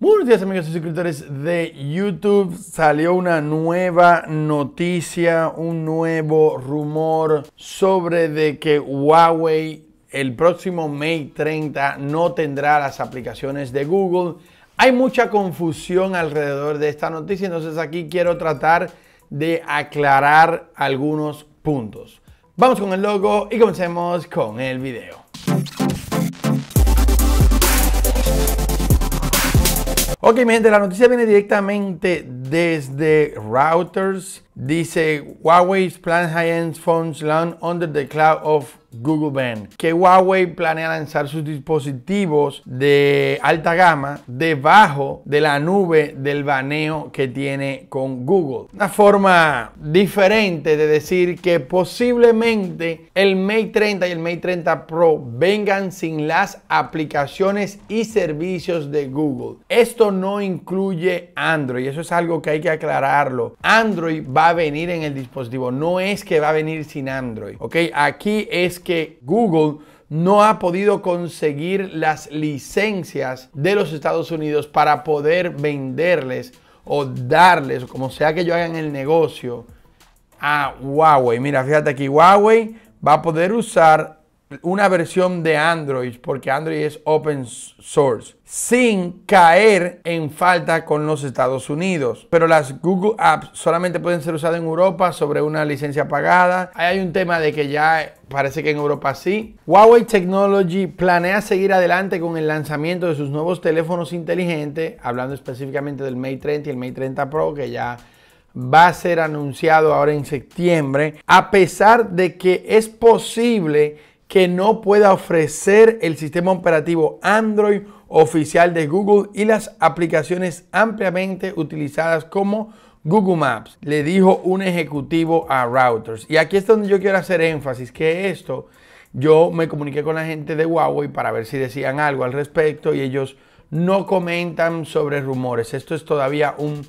buenos días amigos y suscriptores de YouTube. Salió una nueva noticia, un nuevo rumor sobre de que Huawei el próximo May 30 no tendrá las aplicaciones de Google. Hay mucha confusión alrededor de esta noticia, entonces aquí quiero tratar de aclarar algunos puntos. Vamos con el logo y comencemos con el video. Ok, mi gente, la noticia viene directamente desde Routers Dice Huawei's plan high-end phones land under the cloud of Google Band. Que Huawei planea lanzar sus dispositivos de alta gama debajo de la nube del baneo que tiene con Google. Una forma diferente de decir que posiblemente el Mate 30 y el Mate 30 Pro vengan sin las aplicaciones y servicios de Google. Esto no incluye Android. Eso es algo que hay que aclararlo. Android va venir en el dispositivo. No es que va a venir sin Android, ¿ok? Aquí es que Google no ha podido conseguir las licencias de los Estados Unidos para poder venderles o darles, como sea que yo hagan el negocio, a Huawei. Mira, fíjate aquí, Huawei va a poder usar una versión de Android, porque Android es open source, sin caer en falta con los Estados Unidos. Pero las Google Apps solamente pueden ser usadas en Europa sobre una licencia pagada. Ahí hay un tema de que ya parece que en Europa sí. Huawei Technology planea seguir adelante con el lanzamiento de sus nuevos teléfonos inteligentes, hablando específicamente del Mate 30 y el Mate 30 Pro, que ya va a ser anunciado ahora en septiembre, a pesar de que es posible que no pueda ofrecer el sistema operativo Android oficial de Google y las aplicaciones ampliamente utilizadas como Google Maps, le dijo un ejecutivo a Routers. Y aquí es donde yo quiero hacer énfasis, que esto, yo me comuniqué con la gente de Huawei para ver si decían algo al respecto y ellos no comentan sobre rumores. Esto es todavía un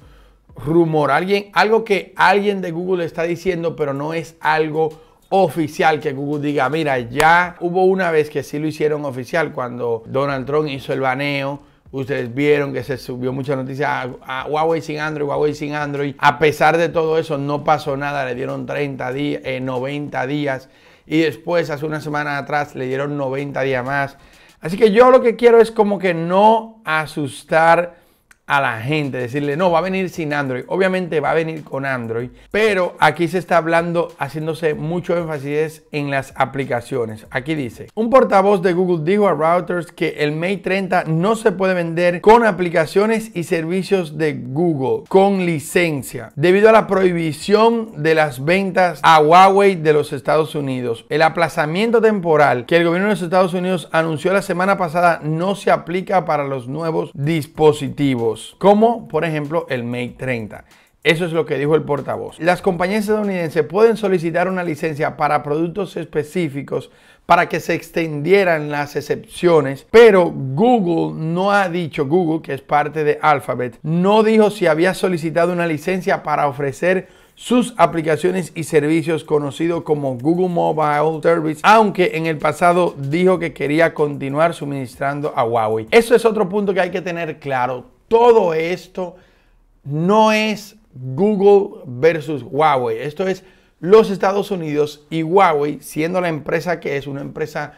rumor, alguien, algo que alguien de Google está diciendo, pero no es algo oficial que Google diga, mira, ya hubo una vez que sí lo hicieron oficial cuando Donald Trump hizo el baneo. Ustedes vieron que se subió mucha noticia a, Huawei sin Android, Huawei sin Android. A pesar de todo eso, no pasó nada. Le dieron 30 días, 90 eh, días. Y después, hace una semana atrás, le dieron 90 días más. Así que yo lo que quiero es como que no asustar a la gente, decirle, no, va a venir sin Android. Obviamente va a venir con Android, pero aquí se está hablando, haciéndose mucho énfasis en las aplicaciones. Aquí dice, un portavoz de Google dijo a Routers que el Mate 30 no se puede vender con aplicaciones y servicios de Google con licencia, debido a la prohibición de las ventas a Huawei de los Estados Unidos. El aplazamiento temporal que el gobierno de los Estados Unidos anunció la semana pasada no se aplica para los nuevos dispositivos como por ejemplo el Mate 30. Eso es lo que dijo el portavoz. Las compañías estadounidenses pueden solicitar una licencia para productos específicos para que se extendieran las excepciones, pero Google no ha dicho, Google, que es parte de Alphabet, no dijo si había solicitado una licencia para ofrecer sus aplicaciones y servicios conocidos como Google Mobile Service, aunque en el pasado dijo que quería continuar suministrando a Huawei. Eso es otro punto que hay que tener claro todo esto no es Google versus Huawei. Esto es los Estados Unidos y Huawei, siendo la empresa que es una empresa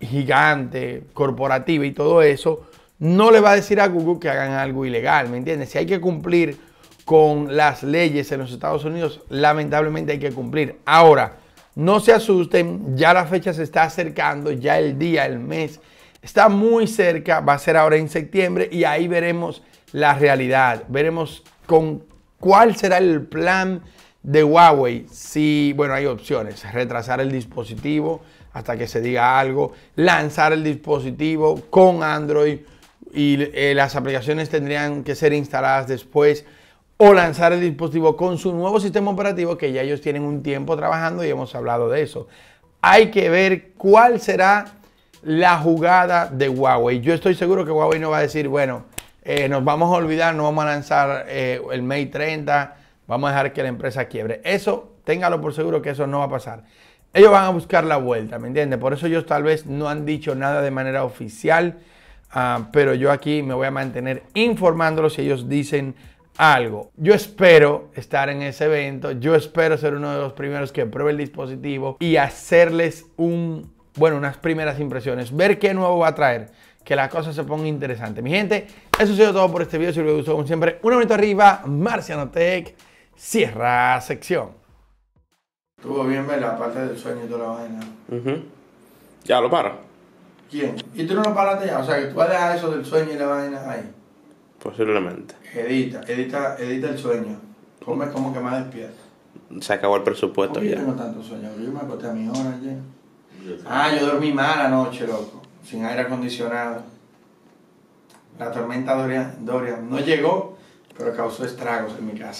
gigante, corporativa y todo eso, no le va a decir a Google que hagan algo ilegal, ¿me entiendes? Si hay que cumplir con las leyes en los Estados Unidos, lamentablemente hay que cumplir. Ahora, no se asusten, ya la fecha se está acercando, ya el día, el mes Está muy cerca, va a ser ahora en septiembre y ahí veremos la realidad. Veremos con cuál será el plan de Huawei. Si, bueno, hay opciones. Retrasar el dispositivo hasta que se diga algo. Lanzar el dispositivo con Android y eh, las aplicaciones tendrían que ser instaladas después o lanzar el dispositivo con su nuevo sistema operativo que ya ellos tienen un tiempo trabajando y hemos hablado de eso. Hay que ver cuál será la jugada de Huawei. Yo estoy seguro que Huawei no va a decir, bueno, eh, nos vamos a olvidar, no vamos a lanzar eh, el May 30, vamos a dejar que la empresa quiebre. Eso, téngalo por seguro que eso no va a pasar. Ellos van a buscar la vuelta, ¿me entiendes? Por eso ellos tal vez no han dicho nada de manera oficial, ah, pero yo aquí me voy a mantener informándolos si ellos dicen algo. Yo espero estar en ese evento, yo espero ser uno de los primeros que pruebe el dispositivo y hacerles un bueno, unas primeras impresiones, ver qué nuevo va a traer, que las cosas se pongan interesantes. Mi gente, eso ha sido todo por este video. Si ha gustó, como siempre, un momento arriba, Marciano Tech, cierra sección. Estuvo bien ver la parte del sueño y toda la vaina. Ya lo para. ¿Quién? ¿Y tú no lo paraste ya? O sea, que tú eso del sueño y la vaina ahí. Posiblemente. Edita, edita, edita el sueño. Come como que más despierto. Se acabó el presupuesto ya. Yo tengo tanto sueño, yo me acosté a mi hora ayer. Ah, yo dormí mal anoche, loco, sin aire acondicionado. La tormenta Doria, no llegó, pero causó estragos en mi casa.